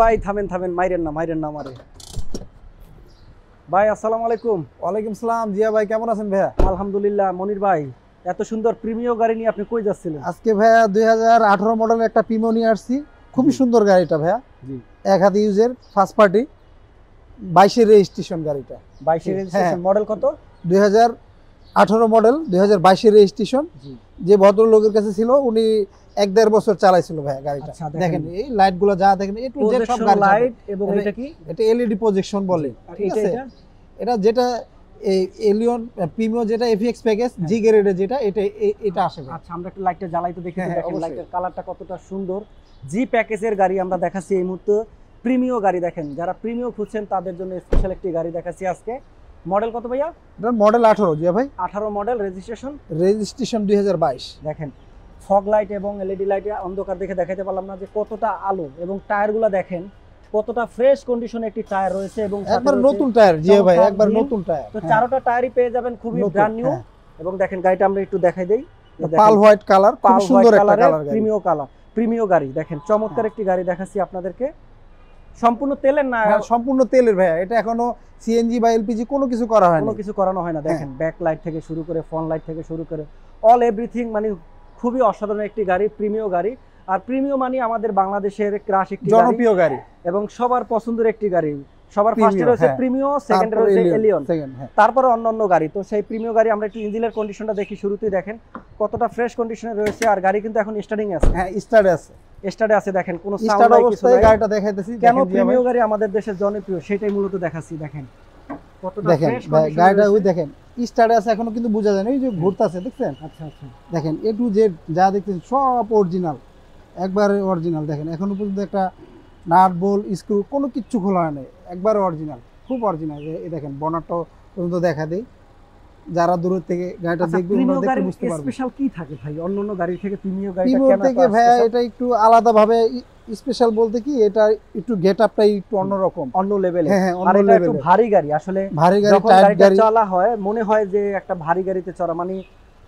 ভাই থামেন থামেন মাইরেন না মাইরেন না ভাই আলাইকুম ওয়ালাইকুম সালাম জিয়া ভাই কেমন আছেন ভাইয়া আলহামদুলিল্লাহ মনির ভাই এত সুন্দর প্রিমিয় গাড়ি নিয়ে আপনি কই যাচ্ছিলেন আজকে ভাইয়া দুই হাজার আঠারো মডেলের একটা প্রিমিয় নিয়ে আসছি খুবই সুন্দর গাড়িটা ভাইয়া জি এক হাতে ইউজের ফার্স্ট পার্টি বাইশের রেজিস্ট্রেশন গাড়িটা বাইশের রেজিস্ট্রেশন হ্যাঁ। মডেল কত দুই হাজার আঠারো মডেল দুই হাজার বাইশের রেজিস্ট্রেশন যে ভদ্রলোকের কাছে ছিল উনি এক দেড় বছর চালাইছিল ভাইয়া গাড়িটা আচ্ছা, দেখেন এই গুলো যা দেখেন গাড়ি লাইট এলইডি প্রজেকশন বলে ঠিক আছে এটা যেটা এলিয়ন যেটা প্যাকেজ e জি যেটা এটা আসে আচ্ছা, কালারটা হ্যাঁ, হ্যাঁ, কতটা সুন্দর জি প্যাকেজের গাড়ি আমরা দেখাচ্ছি এই মুহূর্তে গাড়ি দেখেন যারা খুঁজছেন তাদের জন্য স্পেশাল একটি গাড়ি দেখাচ্ছি আজকে মডেল কত ভাইয়া মডেল আঠারো জিয়া ভাই আঠারো মডেল রেজিস্ট্রেশন রেজিস্ট্রেশন দুই দেখেন ফগ লাইট এবং এলইডি লাইটে অন্ধকার দেখে দেখাতে পারলাম না যে কতটা আলো এবং টায়ারগুলো দেখেন কতটা ফ্রেশ কন্ডিশনে একটি টায়ার রয়েছে এবং একবার নতুন টায়ার জি ভাই একবার নতুন টায়ার তো চারটা হ্যাঁ। টায়ারই পেয়ে যাবেন খুবই ব্র্যান্ড নিউ এবং দেখেন গাড়িটা আমরা একটু দেখাই দেই পাল হোয়াইট কালার খুব সুন্দর একটা কালার প্রিমিয়ো কালার প্রিমিয়ো গাড়ি দেখেন চমৎকার হ্যাঁ। একটি গাড়ি দেখাচ্ছি আপনাদেরকে সম্পূর্ণ তেলের না সম্পূর্ণ তেলের ভাই এটা এখনো সিএনজি বা এলপিজি কোনো কিছু করা হয় কোনো কিছু করানো হয় না দেখেন ব্যাক লাইট থেকে শুরু করে ফ্রন্ট লাইট থেকে শুরু করে অল এভরিথিং মানে খুবই অসাধারণ একটি গাড়ি প্রিমিয় গাড়ি আর প্রিমিয় মানে আমাদের বাংলাদেশের ক্রাশ একটি জনপ্রিয় গাড়ি এবং সবার পছন্দের একটি গাড়ি সবার ফার্স্টে রয়েছে হ্যাঁ। প্রিমিয় সেকেন্ডে রয়েছে এলিয়ন হ্যাঁ। তারপরে অন্য গাড়ি তো সেই প্রিমিয় গাড়ি আমরা একটু ইঞ্জিনের কন্ডিশনটা দেখি শুরুতেই দেখেন কতটা ফ্রেশ কন্ডিশনে রয়েছে আর গাড়ি কিন্তু এখন স্টার্টিং আছে হ্যাঁ স্টার্ট আছে স্টার্টে আছে দেখেন কোনো সাউন্ড নাই কিছু নাই গাড়িটা দেখাইতেছি কেন প্রিমিয় গাড়ি আমাদের দেশের জনপ্রিয় সেটাই মূলত দেখাচ্ছি দেখেন কতটা ফ্রেশ গাড়িটা ওই দেখেন স্টার্ট আছে এখনো কিন্তু বোঝা যায় না এই যে ঘুরতেছে দেখছেন আচ্ছা আচ্ছা দেখেন এ টু জেড যা দেখতেছেন সব অরিজিনাল একবারে অরিজিনাল দেখেন এখনো পর্যন্ত একটা নাট বোল স্ক্রু কোনো কিচ্ছু খোলা নেই একবারে অরিজিনাল খুব অরিজিনাল এই দেখেন বনারটা পর্যন্ত দেখা দেয় যারা দূর থেকে গাড়িটা আচ্ছা, দেখবে স্পেশাল কি থাকে ভাই অন্যান্য গাড়ি থেকে প্রিমিয়ম গাড়িটা কেন থেকে ভাই এটা একটু আলাদা ভাবে স্পেশাল বলতে কি এটা একটু গেটআপটাই একটু অন্যরকম অন্য লেভেলে হ্যাঁ, হ্যাঁ, আর এটা একটু ভারী গাড়ি আসলে ভারী গাড়ি টাইট গাড়ি চলা হয় মনে হয় যে একটা ভারী গাড়িতে চড়া মানে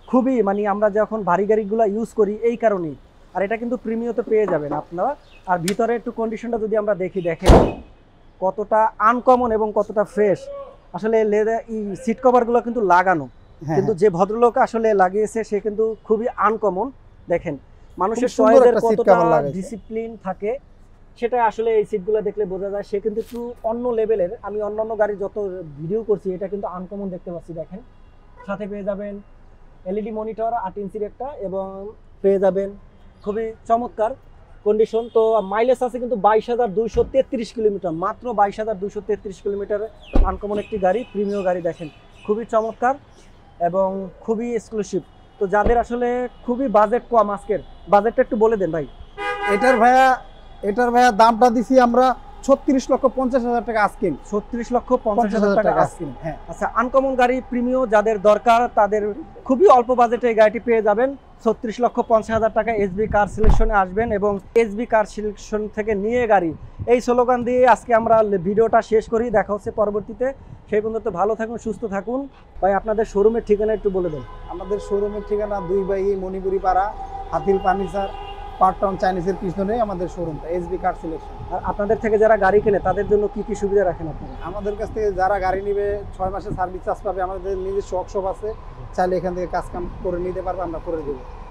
খুবই মানে আমরা যখন ভারী গাড়িগুলো ইউজ করি এই কারণে আর এটা কিন্তু তো পেয়ে যাবেন আপনারা আর ভিতরে একটু কন্ডিশনটা যদি আমরা দেখি দেখেন কতটা আনকমন এবং কতটা ফ্রেশ আসলে লেদার সিট কভারগুলো কিন্তু লাগানো হ্যাঁ, কিন্তু হ্যাঁ। যে ভদ্রলোক আসলে লাগিয়েছে সে কিন্তু খুবই আনকমন দেখেন মানুষের চয়েসের কতটা ডিসিপ্লিন থাকে সেটা আসলে এই সিটগুলো দেখলে বোঝা যায় সে কিন্তু একটু অন্য লেভেলের আমি অন্যান্য গাড়ি যত ভিডিও করছি এটা কিন্তু আনকমন দেখতে পাচ্ছি দেখেন সাথে পেয়ে যাবেন এলইডি মনিটর আট ইঞ্চির একটা এবং পেয়ে যাবেন খুবই চমৎকার কন্ডিশন তো মাইলেজ আছে কিন্তু বাইশ হাজার দুইশো তেত্রিশ কিলোমিটার মাত্র বাইশ হাজার দুইশো তেত্রিশ কিলোমিটার আনকমন একটি গাড়ি প্রিমিয় গাড়ি দেখেন খুবই চমৎকার এবং খুবই এক্সক্লুসিভ তো যাদের আসলে খুবই বাজেট কম আজকের বাজেটটা একটু বলে দেন ভাই এটার ভাইয়া এটার ভাইয়া দামটা দিছি আমরা ছত্রিশ লক্ষ পঞ্চাশ হাজার টাকা আসকিন ছত্রিশ লক্ষ পঞ্চাশ হাজার টাকা আসকিন হ্যাঁ আচ্ছা আনকমন গাড়ি প্রিমিয় যাদের দরকার তাদের খুবই অল্প বাজেটে এই গাড়িটি পেয়ে যাবেন ছত্রিশ লক্ষ পঞ্চাশ হাজার টাকা এসবি কার সিলেকশনে আসবেন এবং এসবি কার সিলেকশন থেকে নিয়ে গাড়ি এই স্লোগান দিয়ে আজকে আমরা ভিডিওটা শেষ করি দেখা হচ্ছে পরবর্তীতে সেই পর্যন্ত ভালো থাকুন সুস্থ থাকুন ভাই আপনাদের শোরুমের ঠিকানা একটু বলে দেন আমাদের শোরুমের ঠিকানা দুই বাই মণিপুরি পাড়া হাতিল ফার্নিচার পার্টন চাইনিজের পিছনে আমাদের শোরুমটা এসবি কার সিলেকশন আর আপনাদের থেকে যারা গাড়ি কেনে তাদের জন্য কি কি সুবিধা রাখেন আপনারা আমাদের কাছ থেকে যারা গাড়ি নেবে ছয় মাসে সার্ভিস চার্জ পাবে আমাদের শখ সব আছে চাইলে এখান থেকে কাজ কাম করে নিতে পারবো আমরা করে দেবো